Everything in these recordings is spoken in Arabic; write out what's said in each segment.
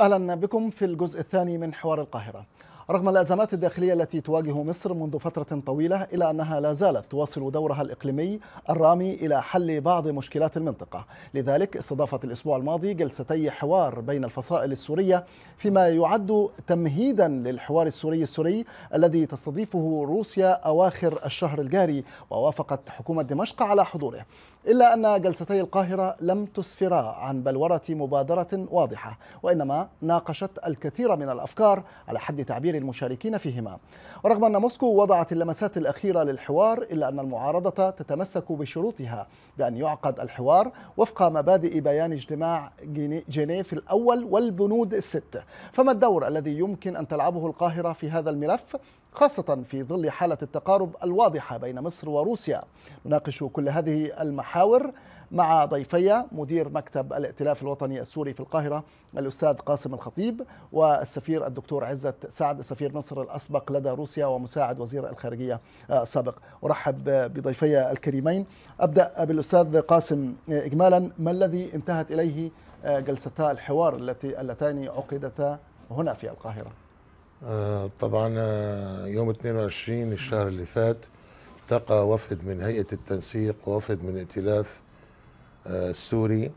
أهلا بكم في الجزء الثاني من حوار القاهرة رغم الأزمات الداخلية التي تواجه مصر منذ فترة طويلة إلا أنها لا زالت تواصل دورها الإقليمي الرامي إلى حل بعض مشكلات المنطقة لذلك استضافت الأسبوع الماضي جلستي حوار بين الفصائل السورية فيما يعد تمهيدا للحوار السوري السوري الذي تستضيفه روسيا أواخر الشهر الجاري ووافقت حكومة دمشق على حضوره إلا أن جلستي القاهرة لم تسفرا عن بلورة مبادرة واضحة وإنما ناقشت الكثير من الأفكار على حد تعبير المشاركين فيهما ورغم أن موسكو وضعت اللمسات الأخيرة للحوار إلا أن المعارضة تتمسك بشروطها بأن يعقد الحوار وفق مبادئ بيان اجتماع جنيف الأول والبنود الست فما الدور الذي يمكن أن تلعبه القاهرة في هذا الملف خاصة في ظل حالة التقارب الواضحة بين مصر وروسيا نناقش كل هذه المحاور مع ضيفي مدير مكتب الائتلاف الوطني السوري في القاهرة الأستاذ قاسم الخطيب والسفير الدكتور عزت سعد سفير مصر الأسبق لدى روسيا ومساعد وزير الخارجية السابق أرحب بضيفي الكريمين أبدأ بالأستاذ قاسم إجمالا ما الذي انتهت إليه جلستا الحوار التي اللتان عقدتا هنا في القاهرة آه، طبعا آه، يوم 22 الشهر اللي فات التقى وفد من هيئة التنسيق ووفد من ائتلاف آه، السوري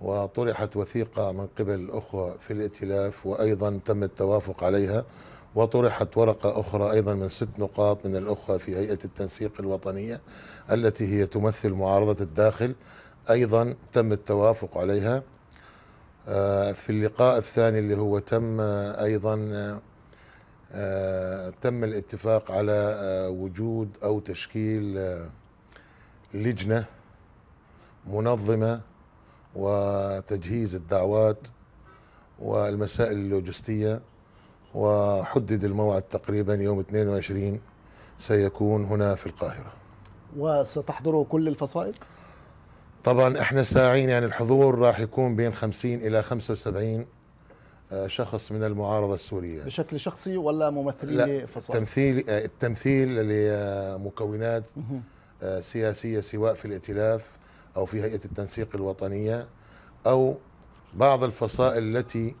وطرحت وثيقة من قبل الأخوة في الائتلاف وأيضا تم التوافق عليها وطرحت ورقة أخرى أيضا من ست نقاط من الأخوة في هيئة التنسيق الوطنية التي هي تمثل معارضة الداخل أيضا تم التوافق عليها آه، في اللقاء الثاني اللي هو تم آه، أيضا تم الاتفاق على وجود أو تشكيل لجنة منظمه وتجهيز الدعوات والمسائل اللوجستيه وحدد الموعد تقريبا يوم 22 سيكون هنا في القاهره. وستحضره كل الفصائل؟ طبعا احنا ساعين يعني الحضور راح يكون بين 50 الى 75 آه، شخص من المعارضه السوريه بشكل شخصي ولا ممثلين لا فصائل؟ تمثيل التمثيل آه، لمكونات آه، سياسيه سواء في الائتلاف او في هيئه التنسيق الوطنيه او بعض الفصائل التي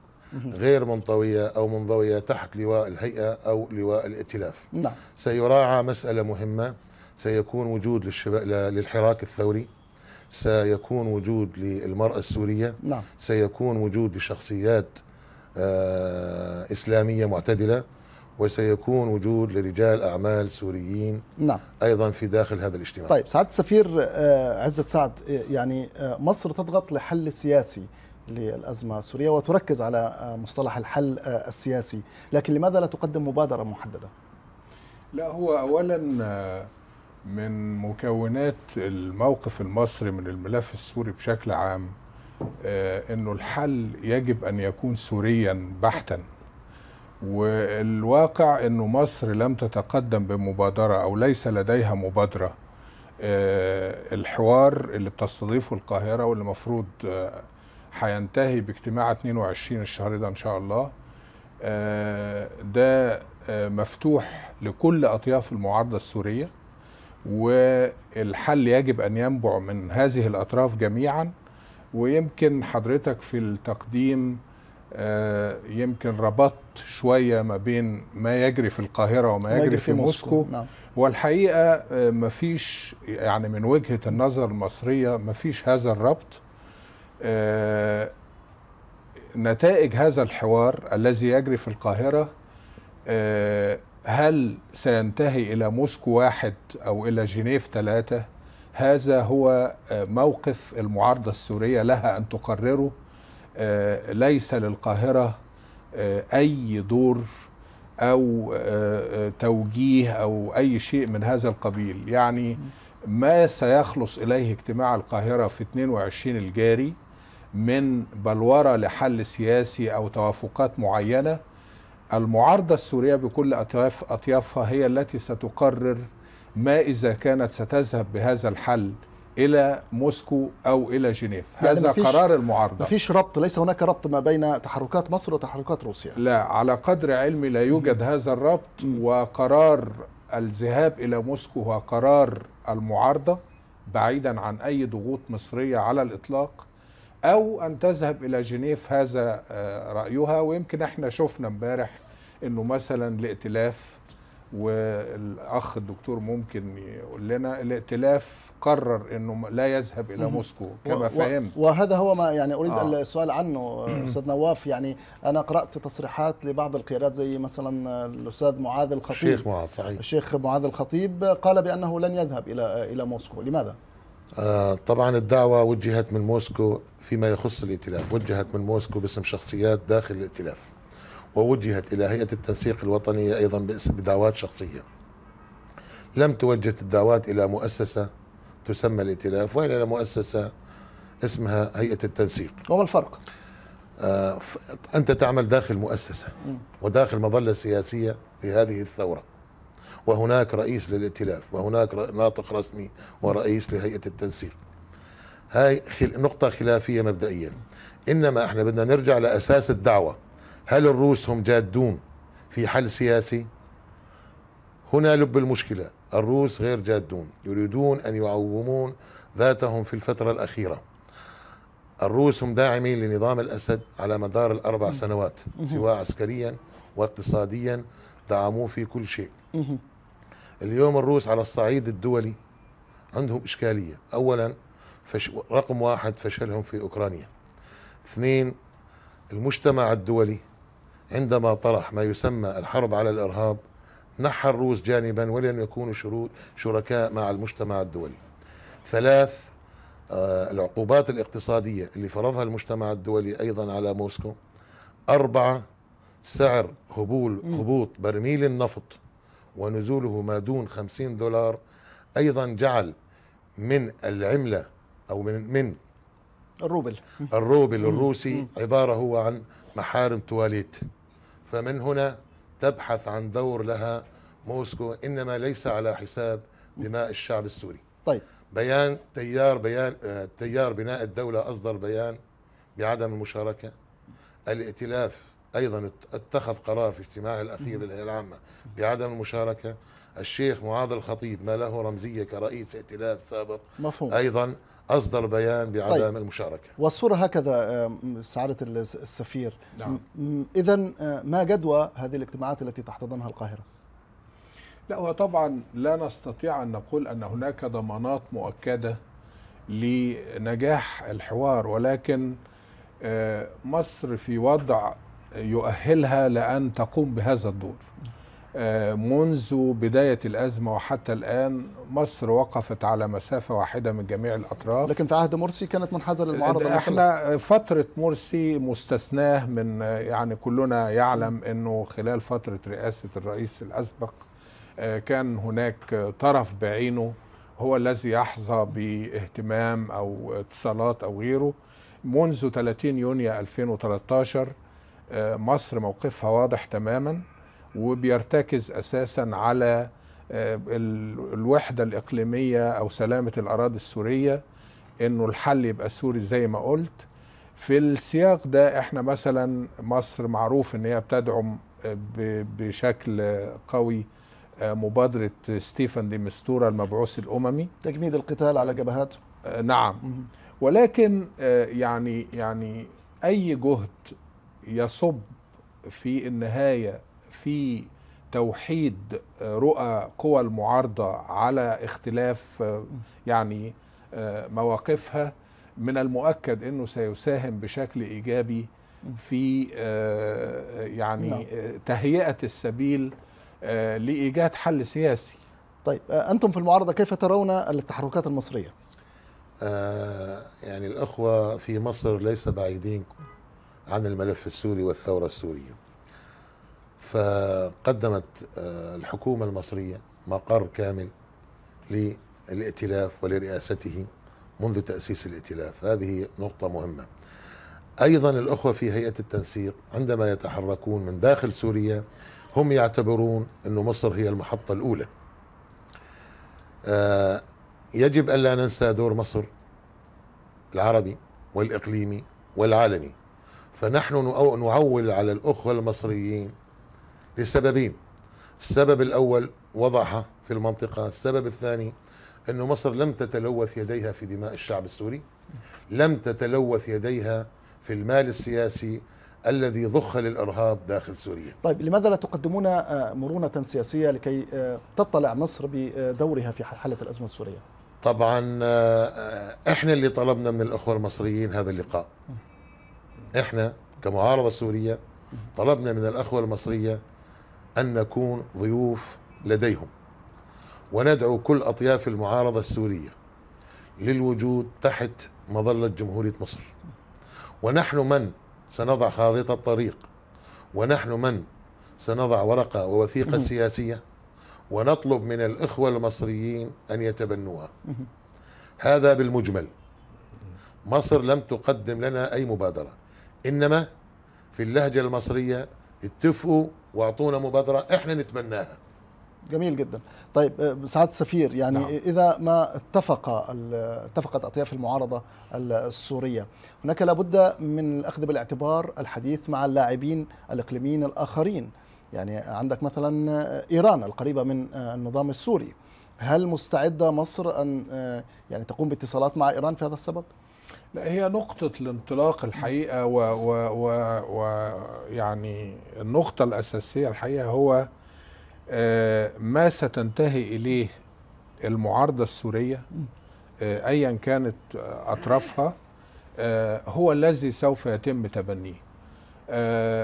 غير منطويه او منضويه تحت لواء الهيئه او لواء الائتلاف نعم. سيراعى مساله مهمه سيكون وجود للشباب للحراك الثوري سيكون وجود للمراه السوريه نعم. سيكون وجود لشخصيات آه اسلاميه معتدله وسيكون وجود لرجال أعمال سوريين نعم. أيضا في داخل هذا الاجتماع طيب سعادة السفير آه، عزة سعد آه، يعني آه، مصر تضغط لحل سياسي للأزمة السورية وتركز على مصطلح الحل السياسي لكن لماذا لا تقدم مبادرة محددة؟ لا هو أولا من مكونات الموقف المصري من الملف السوري بشكل عام أنه الحل يجب أن يكون سوريا بحتاً والواقع انه مصر لم تتقدم بمبادره او ليس لديها مبادره آه، الحوار اللي بتستضيفه القاهره واللي المفروض هينتهي آه، باجتماع 22 الشهر ده ان شاء الله آه، ده مفتوح لكل اطياف المعارضه السوريه والحل يجب ان ينبع من هذه الاطراف جميعا ويمكن حضرتك في التقديم آه، يمكن ربطت شويه ما بين ما يجري في القاهره وما يجري في, في موسكو, موسكو. نعم. والحقيقه آه، ما فيش يعني من وجهه النظر المصريه ما فيش هذا الربط آه، نتائج هذا الحوار الذي يجري في القاهره هل سينتهي الى موسكو واحد او الى جنيف ثلاثه هذا هو موقف المعارضه السوريه لها ان تقرره آه، ليس للقاهرة آه، أي دور أو آه، توجيه أو أي شيء من هذا القبيل يعني ما سيخلص إليه اجتماع القاهرة في 22 الجاري من بلورة لحل سياسي أو توافقات معينة المعارضة السورية بكل أطيافها هي التي ستقرر ما إذا كانت ستذهب بهذا الحل الى موسكو او الى جنيف يعني هذا قرار المعارضه مفيش ربط ليس هناك ربط ما بين تحركات مصر وتحركات روسيا لا على قدر علمي لا يوجد هذا الربط وقرار الذهاب الى موسكو هو قرار المعارضه بعيدا عن اي ضغوط مصريه على الاطلاق او ان تذهب الى جنيف هذا آه، رايها ويمكن احنا شفنا امبارح انه مثلا الائتلاف والاخ الدكتور ممكن يقول لنا الائتلاف قرر انه لا يذهب الى موسكو كما فهمت وهذا هو ما يعني اريد آه. السؤال عنه استاذ نواف يعني انا قرات تصريحات لبعض القيادات زي مثلا الاستاذ معاذ الخطيب الشيخ معاذ صحيح الشيخ معاذ الخطيب قال بانه لن يذهب الى الى موسكو لماذا؟ آه طبعا الدعوة وجهت من موسكو فيما يخص الائتلاف وجهت من موسكو باسم شخصيات داخل الائتلاف ووجهت إلى هيئة التنسيق الوطنية أيضا بدعوات شخصية لم توجه الدعوات إلى مؤسسة تسمى الائتلاف وإلا إلى مؤسسة اسمها هيئة التنسيق وما الفرق؟ آه أنت تعمل داخل مؤسسة وداخل مظلة سياسية في هذه الثورة وهناك رئيس للائتلاف وهناك ناطق رسمي ورئيس لهيئة التنسيق هاي نقطة خلافية مبدئيا إنما احنا بدنا نرجع لأساس الدعوة هل الروس هم جادون في حل سياسي هنا لب المشكلة الروس غير جادون يريدون أن يعومون ذاتهم في الفترة الأخيرة الروس هم داعمين لنظام الأسد على مدار الأربع سنوات سواء عسكريا واقتصاديا دعموه في كل شيء اليوم الروس على الصعيد الدولي عندهم إشكالية أولا فش رقم واحد فشلهم في أوكرانيا اثنين المجتمع الدولي عندما طرح ما يسمى الحرب على الإرهاب نحى الروس جانبا ولن يكونوا شركاء مع المجتمع الدولي ثلاث آه، العقوبات الاقتصادية اللي فرضها المجتمع الدولي أيضا على موسكو أربعة سعر هبول هبوط برميل النفط ونزوله ما دون 50 دولار أيضا جعل من العملة أو من من الروبل الروبل الروسي عبارة هو عن محارم تواليت فمن هنا تبحث عن دور لها موسكو انما ليس على حساب دماء الشعب السوري طيب بيان تيار بيان آه، تيار بناء الدوله اصدر بيان بعدم المشاركه الائتلاف ايضا اتخذ قرار في اجتماعه الاخير للهيئه العامه بعدم المشاركه الشيخ معاذ الخطيب ما له رمزيه كرئيس ائتلاف سابق مفهوم ايضا أصدر بيان بعدم طيب. المشاركة والصورة هكذا آه، سعادة السفير نعم. إذا آه، ما جدوى هذه الاجتماعات التي تحتضنها القاهرة؟ لا هو طبعا لا نستطيع أن نقول أن هناك ضمانات مؤكدة لنجاح الحوار ولكن آه، مصر في وضع يؤهلها لأن تقوم بهذا الدور منذ بداية الأزمة وحتى الآن مصر وقفت على مسافة واحدة من جميع الأطراف لكن في عهد مرسي كانت منحازة للمعارضة احنا فترة مرسي مستثناه من يعني كلنا يعلم أنه خلال فترة رئاسة الرئيس الأسبق آه، كان هناك طرف بعينه هو الذي يحظى باهتمام أو اتصالات أو غيره منذ 30 يونيو 2013 آه، مصر موقفها واضح تماماً وبيرتكز اساسا على آه، الوحده الاقليميه او سلامه الاراضي السوريه انه الحل يبقى سوري زي ما قلت في السياق ده احنا مثلا مصر معروف ان هي بتدعم آه، بشكل قوي آه، مبادره ستيفن دي مستورة المبعوث الاممي تجميد القتال على جبهات نعم ولكن يعني يعني اي جهد يصب في النهايه في توحيد آه، رؤى قوى المعارضه على اختلاف آه، يعني آه، مواقفها من المؤكد انه سيساهم بشكل ايجابي في يعني نعم. تهيئه السبيل لايجاد حل سياسي. طيب انتم في المعارضه كيف ترون التحركات المصريه؟ يعني الاخوه في مصر ليس بعيدين عن الملف السوري والثوره السوريه. فقدمت آه، الحكومة المصرية مقر كامل للائتلاف ولرئاسته منذ تأسيس الائتلاف هذه نقطة مهمة أيضا الأخوة في هيئة التنسيق عندما يتحركون من داخل سوريا هم يعتبرون أن مصر هي المحطة الأولى آه، يجب يجب ألا ننسى دور مصر العربي والإقليمي والعالمي فنحن نعول على الأخوة المصريين لسببين السبب الأول وضعها في المنطقة السبب الثاني أن مصر لم تتلوث يديها في دماء الشعب السوري لم تتلوث يديها في المال السياسي الذي ضخ للارهاب داخل سوريا. طيب لماذا لا تقدمون آه، مرونه سياسيه لكي آه، تطلع مصر بدورها في حاله الازمه السوريه؟ طبعا آه، احنا اللي طلبنا من الاخوه المصريين هذا اللقاء. احنا كمعارضه سوريه طلبنا من الاخوه المصريه أن نكون ضيوف لديهم وندعو كل أطياف المعارضة السورية للوجود تحت مظلة جمهورية مصر ونحن من سنضع خارطة الطريق ونحن من سنضع ورقة ووثيقة سياسية ونطلب من الإخوة المصريين أن يتبنوها هذا بالمجمل مصر لم تقدم لنا أي مبادرة إنما في اللهجة المصرية اتفقوا واعطونا مبادره احنا نتمناها جميل جدا طيب آه، سعاده السفير يعني نعم. اذا ما اتفق اتفقت اطياف المعارضه السوريه هناك لابد من الاخذ بالاعتبار الحديث مع اللاعبين الاقليميين الاخرين يعني عندك مثلا آه، ايران القريبه من آه، النظام السوري هل مستعده مصر ان يعني تقوم باتصالات مع ايران في هذا السبب لا هي نقطة الانطلاق الحقيقة ويعني و و يعني النقطة الأساسية الحقيقة هو آه، ما ستنتهي إليه المعارضة السورية آه، أيا كانت أطرافها آه، هو الذي سوف يتم تبنيه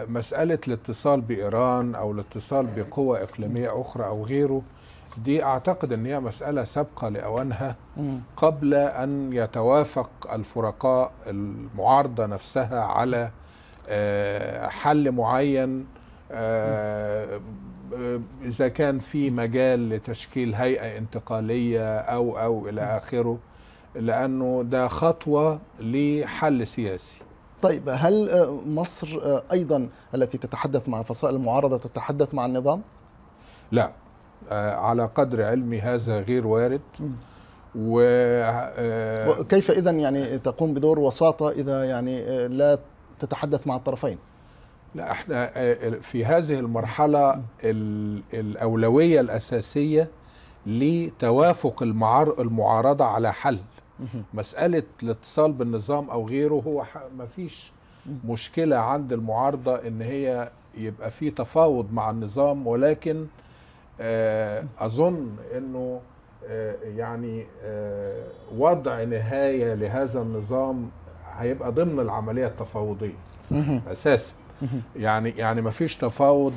مسألة الاتصال بإيران أو الاتصال بقوى إقليمية أخرى أو غيره دي اعتقد ان هي مساله سابقه لاوانها قبل ان يتوافق الفرقاء المعارضه نفسها على آه، حل معين آه، اذا كان في مجال لتشكيل هيئه انتقاليه او او الى اخره لانه ده خطوه لحل سياسي طيب هل آه، مصر ايضا التي تتحدث مع فصائل المعارضه تتحدث مع النظام لا آه، على قدر علمي هذا غير وارد و آه، وكيف اذا يعني تقوم بدور وساطه اذا يعني آه، لا تتحدث مع الطرفين لا احنا في هذه المرحله الاولويه الاساسيه لتوافق المعارضه على حل مساله الاتصال بالنظام او غيره هو ما فيش مشكله عند المعارضه ان هي يبقى في تفاوض مع النظام ولكن آه، اظن انه آه، يعني آه، وضع نهايه لهذا النظام هيبقى ضمن العمليه التفاوضيه اساسا يعني يعني ما فيش تفاوض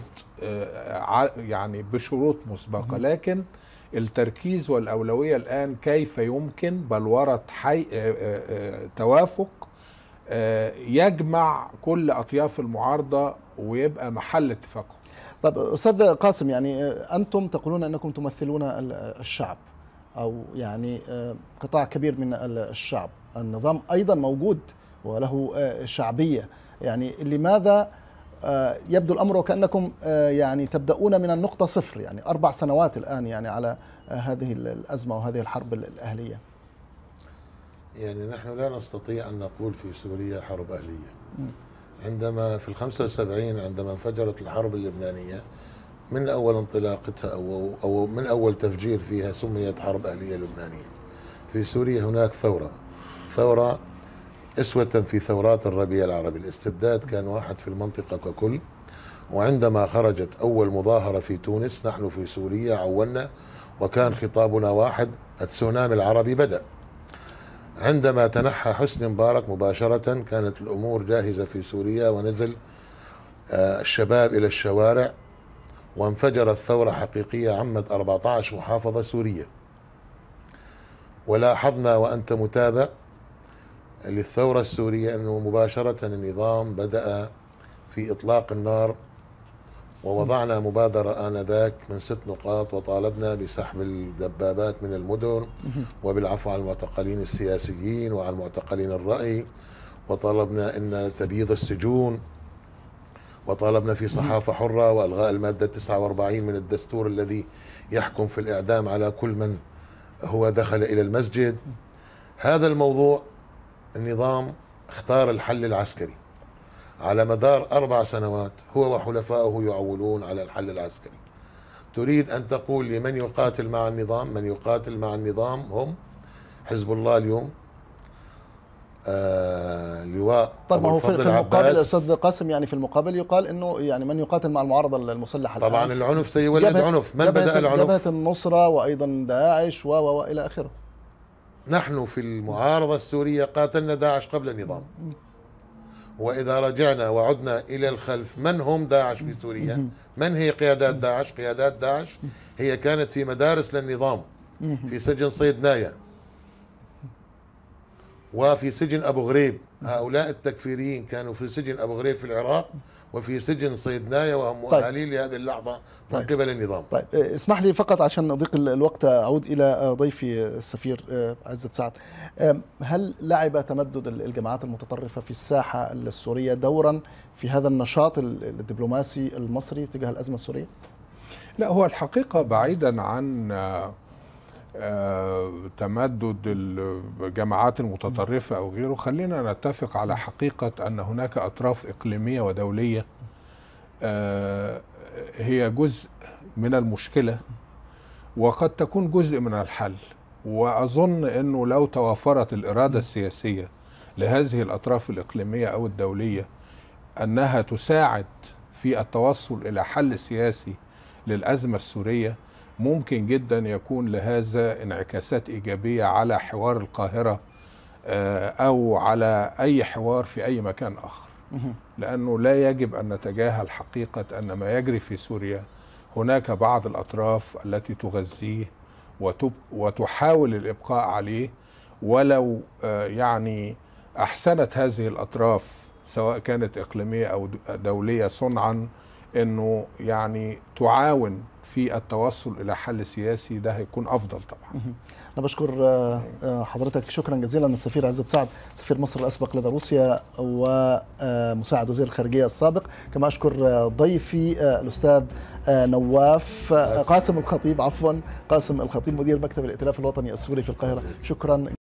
يعني بشروط مسبقه لكن التركيز والاولويه الان كيف يمكن بل ورد حي... توافق يجمع كل اطياف المعارضه ويبقى محل اتفاق طيب استاذ قاسم يعني انتم تقولون انكم تمثلون الشعب او يعني آه، قطاع كبير من الشعب النظام ايضا موجود وله آه، شعبيه يعني لماذا آه، يبدو الامر وكانكم يعني تبداون من النقطه صفر يعني اربع سنوات الان يعني على هذه الازمه وهذه الحرب الاهليه يعني نحن لا نستطيع ان نقول في سوريا حرب اهليه عندما في الخمسة وسبعين عندما انفجرت الحرب اللبنانية من أول انطلاقتها أو, أو من أول تفجير فيها سميت حرب أهلية لبنانية في سوريا هناك ثورة ثورة أسوة في ثورات الربيع العربي الاستبداد كان واحد في المنطقة ككل وعندما خرجت أول مظاهرة في تونس نحن في سوريا عولنا وكان خطابنا واحد التسونامي العربي بدأ عندما تنحى حسني مبارك مباشرة كانت الأمور جاهزة في سوريا ونزل آه، الشباب إلى الشوارع وانفجرت ثورة حقيقية عمت 14 محافظة سورية ولاحظنا وأنت متابع للثورة السورية أنه مباشرة النظام بدأ في إطلاق النار ووضعنا مبادرة آنذاك من ست نقاط وطالبنا بسحب الدبابات من المدن وبالعفو عن المعتقلين السياسيين وعن معتقلين الرأي وطالبنا أن تبييض السجون وطالبنا في صحافة حرة وإلغاء المادة 49 من الدستور الذي يحكم في الإعدام على كل من هو دخل إلى المسجد هذا الموضوع النظام اختار الحل العسكري على مدار أربع سنوات هو وحلفائه يعولون على الحل العسكري تريد أن تقول لمن يقاتل مع النظام من يقاتل مع النظام هم حزب الله اليوم آه لواء طيب هو في المقابل استاذ قاسم يعني في المقابل يقال انه يعني من يقاتل مع المعارضه المسلحه طبعا الآن العنف سيولد عنف من بدا العنف جبهه النصره وايضا داعش و و الى اخره نحن في المعارضه السوريه قاتلنا داعش قبل النظام وإذا رجعنا وعدنا إلى الخلف من هم داعش في سوريا من هي قيادات داعش قيادات داعش هي كانت في مدارس للنظام في سجن صيدنايا وفي سجن أبو غريب هؤلاء التكفيريين كانوا في سجن أبو غريب في العراق وفي سجن صيدنايا وهم مؤهلين طيب. لهذه اللحظه من طيب. قبل النظام. طيب آه، اسمح لي فقط عشان اضيق الوقت اعود الى آه، ضيفي آه، السفير عزت سعد. هل لعب تمدد الجماعات المتطرفه في الساحه السوريه دورا في هذا النشاط الدبلوماسي المصري تجاه الازمه السوريه؟ لا هو الحقيقه بعيدا عن آه، تمدد الجماعات المتطرفة أو غيره خلينا نتفق على حقيقة أن هناك أطراف إقليمية ودولية آه، هي جزء من المشكلة وقد تكون جزء من الحل وأظن أنه لو توافرت الإرادة السياسية لهذه الأطراف الإقليمية أو الدولية أنها تساعد في التوصل إلى حل سياسي للأزمة السورية ممكن جدا يكون لهذا انعكاسات ايجابيه على حوار القاهره آه، او على اي حوار في اي مكان اخر لانه لا يجب ان نتجاهل حقيقه ان ما يجري في سوريا هناك بعض الاطراف التي تغذيه وتحاول الابقاء عليه ولو آه، يعني احسنت هذه الاطراف سواء كانت اقليميه او دوليه صنعا انه يعني تعاون في التوصل الى حل سياسي ده هيكون افضل طبعا. انا بشكر آه، آه، حضرتك شكرا جزيلا السفير عزت سعد سفير مصر الاسبق لدى روسيا ومساعد آه، وزير الخارجيه السابق كما اشكر ضيفي الاستاذ نواف قاسم الخطيب عفوا قاسم الخطيب مدير مكتب الائتلاف الوطني السوري في القاهره شكرا